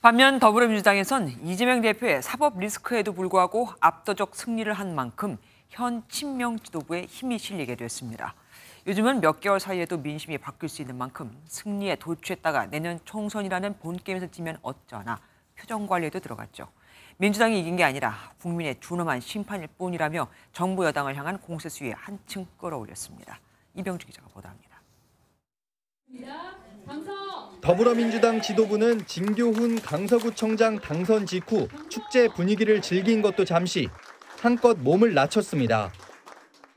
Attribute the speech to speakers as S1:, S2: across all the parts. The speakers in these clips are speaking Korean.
S1: 반면 더불어민주당에선 이재명 대표의 사법 리스크에도 불구하고 압도적 승리를 한 만큼 현 친명 지도부에 힘이 실리게 됐습니다. 요즘은 몇 개월 사이에도 민심이 바뀔 수 있는 만큼 승리에 도취했다가 내년 총선이라는 본게임에서 지면 어쩌나 표정 관리에도 들어갔죠. 민주당이 이긴 게 아니라 국민의 준엄한 심판일 뿐이라며 정부 여당을 향한 공세 수위에 한층 끌어올렸습니다. 이병주 기자가 보도합니다.
S2: 더불어민주당 지도부는 진교훈 강서구청장 당선 직후 축제 분위기를 즐긴 것도 잠시 한껏 몸을 낮췄습니다.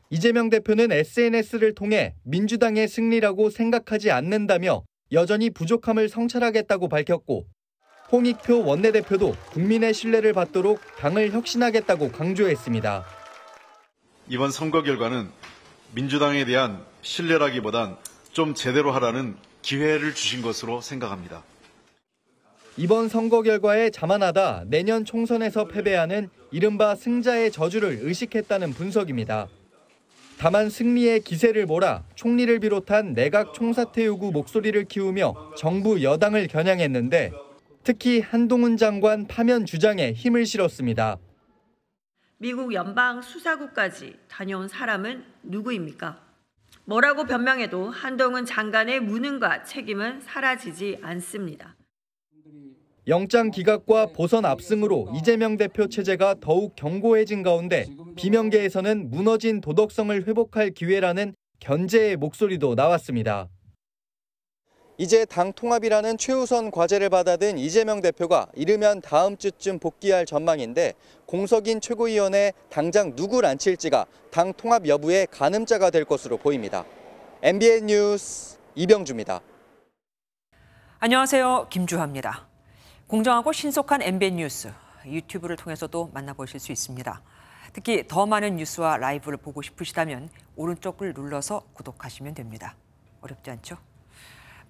S2: 이재명 대표는 SNS를 통해 민주당의 승리라고 생각하지 않는다며 여전히 부족함을 성찰하겠다고 밝혔고 홍익표 원내대표도 국민의 신뢰를 받도록 당을 혁신하겠다고 강조했습니다. 이번 선거 결과는 민주당에 대한 신뢰라기보단 좀 제대로 하라는 기회를 주신 것으로 생각합니다. 이번 선거 결과에 자만하다 내년 총선에서 패배하는 이른바 승자의 저주를 의식했다는 분석입니다. 다만 승리의 기세를 몰아 총리를 비롯한 내각 총사퇴 요구 목소리를 키우며 정부 여당을 겨냥했는데 특히 한동훈 장관 파면 주장에 힘을 실었습니다.
S1: 미국 연방 수사국까지 다녀온 사람은 누구입니까? 뭐라고 변명해도 한동훈 장관의 무능과 책임은 사라지지 않습니다.
S2: 영장 기각과 보선 압승으로 이재명 대표 체제가 더욱 견고해진 가운데 비명계에서는 무너진 도덕성을 회복할 기회라는 견제의 목소리도 나왔습니다. 이제 당 통합이라는 최우선 과제를 받아든 이재명 대표가 이르면 다음 주쯤 복귀할 전망인데 공석인 최고위원회 당장 누굴 안칠지가 당 통합 여부의 가늠자가 될 것으로 보입니다. MBN 뉴스 이병주입니다.
S1: 안녕하세요. 김주화입니다. 공정하고 신속한 MBN 뉴스 유튜브를 통해서도 만나보실 수 있습니다. 특히 더 많은 뉴스와 라이브를 보고 싶으시다면 오른쪽을 눌러서 구독하시면 됩니다. 어렵지 않죠?